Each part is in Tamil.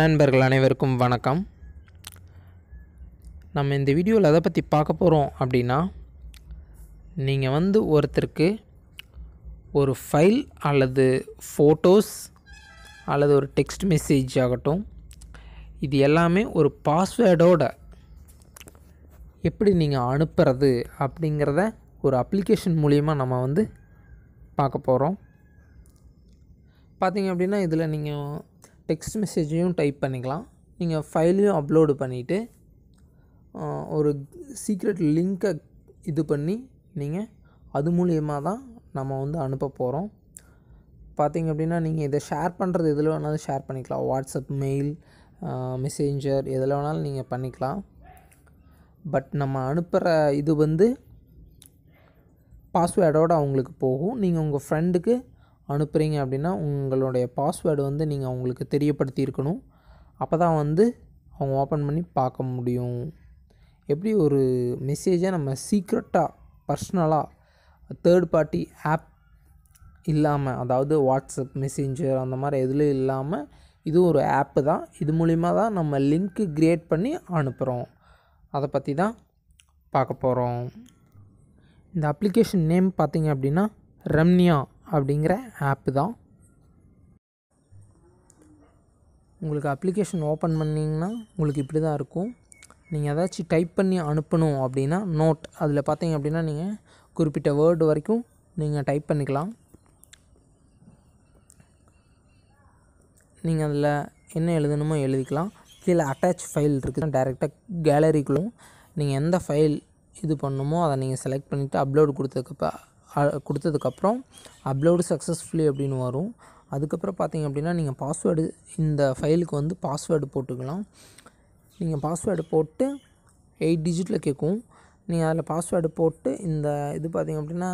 நண்பர்கள் அனைவருக்கும் வணக்கம் நம்ம இந்த வீடியோவில் அதை பற்றி பார்க்க போகிறோம் அப்படின்னா நீங்கள் வந்து ஒருத்தருக்கு ஒரு ஃபைல் அல்லது ஃபோட்டோஸ் அல்லது ஒரு டெக்ஸ்ட் மெசேஜ் ஆகட்டும் இது எல்லாமே ஒரு பாஸ்வேர்டோட எப்படி நீங்கள் அனுப்புறது அப்படிங்கிறத ஒரு அப்ளிகேஷன் மூலிமா நம்ம வந்து பார்க்க போகிறோம் பார்த்தீங்க அப்படின்னா இதில் நீங்கள் டெக்ஸ்ட் மெசேஜையும் டைப் பண்ணிக்கலாம் நீங்கள் ஃபைலையும் அப்லோடு பண்ணிவிட்டு ஒரு சீக்ரெட் லிங்க்கை இது பண்ணி நீங்கள் அது மூலியமாக தான் நம்ம வந்து அனுப்ப போகிறோம் பார்த்திங்க அப்படின்னா நீங்கள் இதை ஷேர் பண்ணுறது எதில் வேணாலும் ஷேர் பண்ணிக்கலாம் வாட்ஸ்அப் மெயில் மெசேஞ்சர் எதில் வேணாலும் நீங்கள் பண்ணிக்கலாம் பட் நம்ம அனுப்புகிற இது வந்து பாஸ்வேர்டோடு அவங்களுக்கு போகும் நீங்கள் உங்கள் ஃப்ரெண்டுக்கு அனுப்புகிறீங்க அப்படின்னா உங்களுடைய பாஸ்வேர்டு வந்து நீங்கள் அவங்களுக்கு தெரியப்படுத்தியிருக்கணும் அப்போ தான் வந்து அவங்க ஓப்பன் பண்ணி பார்க்க முடியும் எப்படி ஒரு மெசேஜை நம்ம சீக்ரெட்டாக பர்சனலாக தேர்ட் பார்ட்டி ஆப் இல்லாமல் அதாவது வாட்ஸ்அப் மெசேஞ்சர் அந்த மாதிரி எதுலையும் இல்லாமல் இது ஒரு ஆப்பு தான் இது மூலிமா தான் நம்ம லிங்க்கு க்ரியேட் பண்ணி அனுப்புகிறோம் அதை பற்றி தான் பார்க்க போகிறோம் இந்த அப்ளிகேஷன் நேம் பார்த்திங்க அப்படின்னா ரம்யா அப்படிங்கிற ஆப்பு தான் உங்களுக்கு அப்ளிகேஷன் ஓப்பன் பண்ணிங்கன்னா உங்களுக்கு இப்படி தான் இருக்கும் நீங்கள் ஏதாச்சும் டைப் பண்ணி அனுப்பணும் அப்படின்னா நோட் அதில் பார்த்தீங்க அப்படின்னா நீங்கள் குறிப்பிட்ட வேர்டு வரைக்கும் நீங்கள் டைப் பண்ணிக்கலாம் நீங்கள் அதில் என்ன எழுதணுமோ எழுதிக்கலாம் கீழே அட்டாச் ஃபைல் இருக்குது டைரெக்டாக கேலரிக்குள்ளும் நீங்கள் எந்த ஃபைல் இது பண்ணணுமோ அதை நீங்கள் செலக்ட் பண்ணிவிட்டு அப்லோடு கொடுத்ததுக்கப்போ கொடுத்ததுக்கப்புறம் அப்லோடு சக்ஸஸ்ஃபுல்லி அப்படின்னு வரும் அதுக்கப்புறம் பார்த்தீங்க அப்படின்னா நீங்கள் பாஸ்வேர்டு இந்த ஃபைலுக்கு வந்து பாஸ்வேர்டு போட்டுக்கலாம் நீங்கள் பாஸ்வேர்டு போட்டு எயிட் டிஜிட்டில் கேட்கும் நீங்கள் அதில் பாஸ்வேர்டு போட்டு இந்த இது பார்த்திங்க அப்படின்னா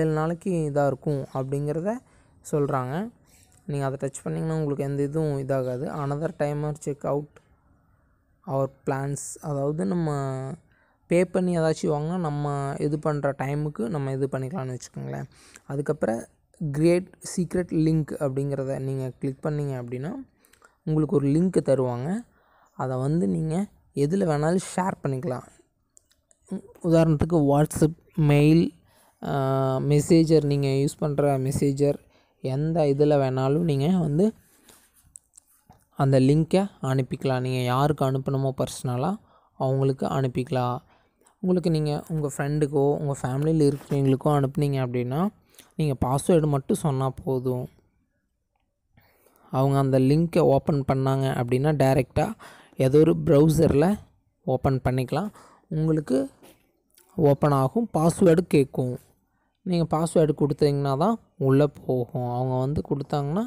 ஏழு நாளைக்கு இதாக இருக்கும் அப்படிங்கிறத சொல்கிறாங்க நீங்கள் அதை டச் பண்ணிங்கன்னா உங்களுக்கு எந்த இதுவும் இதாகாது another timer check out our plans அதாவது நம்ம பே பண்ணி ஏதாச்சும் வாங்கினா நம்ம இது பண்ணுற டைமுக்கு நம்ம இது பண்ணிக்கலாம்னு வச்சுக்கோங்களேன் அதுக்கப்புறம் கிரேட் சீக்ரெட் லிங்க் அப்படிங்கிறத நீங்கள் கிளிக் பண்ணிங்க அப்படின்னா உங்களுக்கு ஒரு லிங்க்கு தருவாங்க அதை வந்து நீங்கள் எதில் வேணாலும் ஷேர் பண்ணிக்கலாம் உதாரணத்துக்கு வாட்ஸ்அப் மெயில் மெசேஜர் நீங்கள் யூஸ் பண்ணுற மெசேஜர் எந்த இதில் வேணாலும் நீங்கள் வந்து அந்த லிங்க்கை அனுப்பிக்கலாம் நீங்கள் யாருக்கு அனுப்பணுமோ பர்சனலாக அவங்களுக்கு அனுப்பிக்கலாம் உங்களுக்கு நீங்கள் உங்கள் ஃப்ரெண்டுக்கோ உங்கள் ஃபேமிலியில் இருக்கிறவங்களுக்கோ அனுப்புனீங்க அப்படின்னா நீங்கள் பாஸ்வேர்டு மட்டும் சொன்னால் போதும் அவங்க அந்த லிங்க்கை ஓப்பன் பண்ணாங்க அப்படின்னா டைரெக்டாக ஏதோ ஒரு ப்ரௌசரில் ஓப்பன் பண்ணிக்கலாம் உங்களுக்கு ஓப்பன் ஆகும் பாஸ்வேர்டு கேட்கும் நீங்கள் பாஸ்வேர்டு கொடுத்தீங்கன்னா தான் உள்ளே போகும் அவங்க வந்து கொடுத்தாங்கன்னா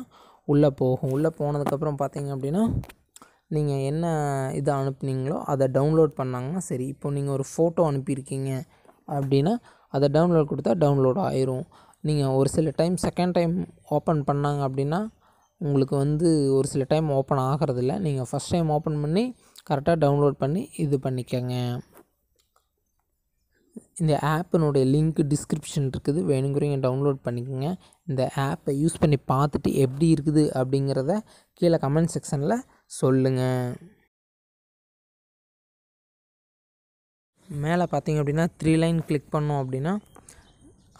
உள்ளே போகும் உள்ளே போனதுக்கப்புறம் பார்த்தீங்க அப்படின்னா நீங்கள் என்ன இதை அனுப்புனீங்களோ அதை டவுன்லோட் பண்ணாங்கன்னா சரி இப்போ நீங்கள் ஒரு ஃபோட்டோ அனுப்பியிருக்கீங்க அப்படின்னா அதை டவுன்லோட் கொடுத்தா டவுன்லோட் ஆயிரும் நீங்கள் ஒரு சில டைம் செகண்ட் டைம் ஓப்பன் பண்ணாங்க அப்படின்னா உங்களுக்கு வந்து ஒரு சில டைம் ஓப்பன் ஆகிறதில்ல நீங்கள் ஃபஸ்ட் டைம் ஓப்பன் பண்ணி கரெக்டாக டவுன்லோட் பண்ணி இது பண்ணிக்கோங்க இந்த ஆப்பினுடைய லிங்க் டிஸ்கிரிப்ஷன் இருக்குது வேணுங்கிறவங்க டவுன்லோட் பண்ணிக்கோங்க இந்த ஆப்பை யூஸ் பண்ணி பார்த்துட்டு எப்படி இருக்குது அப்படிங்கிறத கீழே கமெண்ட் செக்ஷனில் சொல்லுங்கள் மேலே பார்த்தீங்க அப்படின்னா த்ரீ லைன் கிளிக் பண்ணோம் அப்படின்னா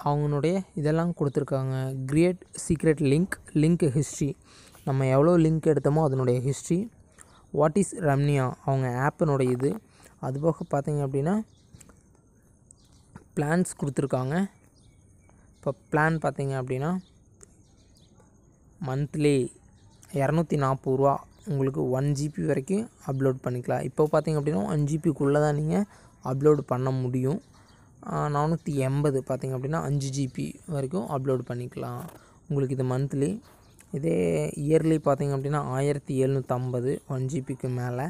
அவங்களுடைய இதெல்லாம் கொடுத்துருக்காங்க create secret link link history நம்ம எவ்வளோ லிங்க் எடுத்தோமோ அதனுடைய ஹிஸ்ட்ரி வாட் இஸ் ரம்னியா அவங்க ஆப்பினுடைய இது அதுபோக பார்த்தீங்க அப்படின்னா பிளான்ஸ் கொடுத்துருக்காங்க இப்போ பிளான் பார்த்தீங்க அப்படின்னா மந்த்லி இரநூத்தி நாற்பது ரூபா உங்களுக்கு ஒன் ஜிபி வரைக்கும் அப்லோட் பண்ணிக்கலாம் இப்போ பார்த்திங்க அப்படின்னா ஒன் ஜிபிக்குள்ளே தான் நீங்கள் அப்லோடு பண்ண முடியும் நானூற்றி எண்பது பார்த்திங்க அப்படின்னா அஞ்சு ஜிபி வரைக்கும் அப்லோடு பண்ணிக்கலாம் உங்களுக்கு இது மந்த்லி இதே இயர்லி பார்த்திங்க அப்படின்னா ஆயிரத்தி எழுநூற்றம்பது ஒன் ஜிபிக்கு மேலே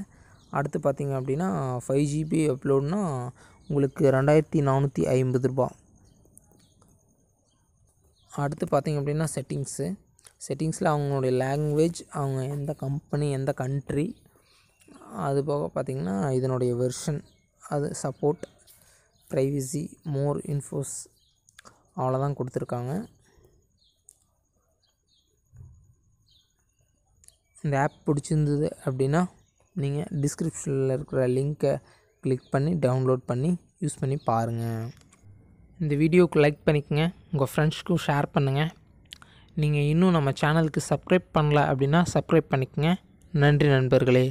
அடுத்து பார்த்திங்க அப்படின்னா ஃபைவ் ஜிபி அப்லோடுனா உங்களுக்கு ரெண்டாயிரத்தி நானூற்றி ஐம்பது ரூபா அடுத்து பார்த்திங்க அப்படின்னா செட்டிங்ஸு செட்டிங்ஸில் அவங்களுடைய லாங்குவேஜ் அவங்க எந்த கம்பெனி எந்த கண்ட்ரி அது போக பார்த்திங்கன்னா இதனுடைய வெர்ஷன் அது சப்போர்ட் ப்ரைவசி மோர் இன்ஃபோஸ் அவ்வளோதான் கொடுத்துருக்காங்க இந்த ஆப் பிடிச்சிருந்தது அப்படின்னா நீங்கள் டிஸ்கிரிப்ஷனில் இருக்கிற லிங்க்கை கிளிக் பண்ணி டவுன்லோட் பண்ணி யூஸ் பண்ணி பாருங்கள் இந்த வீடியோவுக்கு லைக் பண்ணிக்கோங்க உங்கள் ஃப்ரெண்ட்ஸ்க்கும் ஷேர் பண்ணுங்கள் நீங்கள் இன்னும் நம்ம சேனலுக்கு சப்ஸ்கிரைப் பண்ணல அப்படின்னா சப்ஸ்கிரைப் பண்ணிக்கங்க நன்றி நண்பர்களே